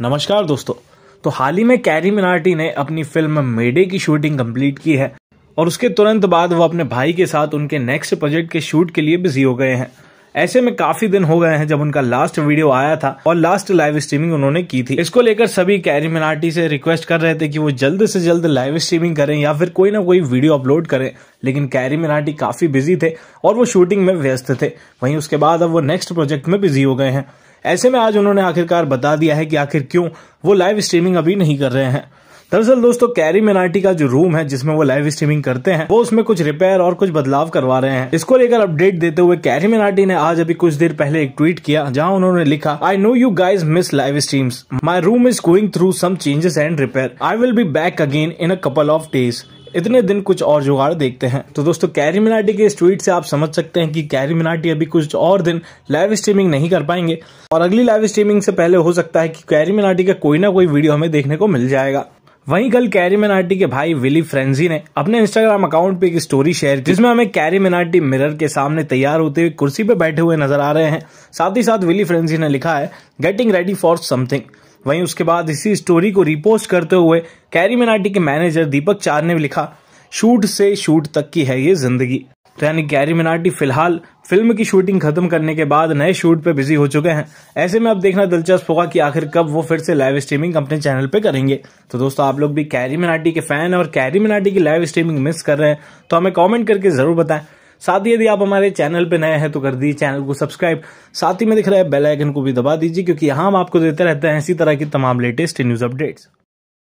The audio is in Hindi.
नमस्कार दोस्तों तो हाल ही में कैरी मिनाटी ने अपनी फिल्म मेडे की शूटिंग कंप्लीट की है और उसके तुरंत बाद वो अपने भाई के साथ उनके नेक्स्ट प्रोजेक्ट के शूट के लिए बिजी हो गए हैं ऐसे में काफी दिन हो गए हैं जब उनका लास्ट वीडियो आया था और लास्ट लाइव स्ट्रीमिंग उन्होंने की थी इसको लेकर सभी कैरी मिनार्टी से रिक्वेस्ट कर रहे थे कि वो जल्द से जल्द लाइव स्ट्रीमिंग करें या फिर कोई ना कोई वीडियो अपलोड करें लेकिन कैरी मिनार्टी काफी बिजी थे और वो शूटिंग में व्यस्त थे वहीं उसके बाद अब वो नेक्स्ट प्रोजेक्ट में बिजी हो गए हैं ऐसे में आज उन्होंने आखिरकार बता दिया है कि आखिर क्यों वो लाइव स्ट्रीमिंग अभी नहीं कर रहे हैं दरअसल दोस्तों कैरी मेनाटी का जो रूम है जिसमें वो लाइव स्ट्रीमिंग करते हैं वो उसमें कुछ रिपेयर और कुछ बदलाव करवा रहे हैं इसको लेकर अपडेट देते हुए कैरी मेनाटी ने आज अभी कुछ देर पहले एक ट्वीट किया जहां उन्होंने लिखा I know you guys miss live streams my room is going through some changes and repair I will be back again in a couple of days इतने दिन कुछ और जुगाड़ देखते हैं तो दोस्तों कैरी मिनाटी के इस ट्वीट से आप समझ सकते हैं कि कैरी मिनाटी अभी कुछ और दिन लाइव स्ट्रीमिंग नहीं कर पाएंगे और अगली लाइव स्ट्रीमिंग से पहले हो सकता है कि कैरी मिनाटी का कोई ना कोई वीडियो हमें देखने को मिल जाएगा वहीं कल कैरी मिनाटी के भाई विली फ्रेंजी ने अपने इंस्टाग्राम अकाउंट पे एक स्टोरी शेयर की जिसमें हमें कैरी मिनाटी मिरर के सामने तैयार होते हुए कुर्सी पे बैठे हुए नजर आ रहे हैं साथ ही साथ विली फ्रेंजी ने लिखा है गेटिंग रेडी फॉर समथिंग वहीं उसके बाद इसी स्टोरी को रिपोस्ट करते हुए कैरी मिनाटी के मैनेजर दीपक चार ने भी लिखा शूट से शूट तक की है ये जिंदगी तो यानी कैरी मिनाटी फिलहाल फिल्म की शूटिंग खत्म करने के बाद नए शूट पे बिजी हो चुके हैं ऐसे में अब देखना दिलचस्प होगा कि आखिर कब वो फिर से लाइव स्ट्रीमिंग अपने चैनल पे करेंगे तो दोस्तों आप लोग भी कैरी मिनाटी के फैन और कैरी मिनाटी की लाइव स्ट्रीमिंग मिस कर रहे हैं तो हमें कॉमेंट करके जरूर बताएं साथ ही यदि आप हमारे चैनल पर नए हैं तो कर दीजिए चैनल को सब्सक्राइब साथ ही में दिख रहा है बेलाइकन को भी दबा दीजिए क्योंकि यहाँ हम आपको देते रहते हैं इसी तरह की तमाम लेटेस्ट न्यूज़ अपडेट्स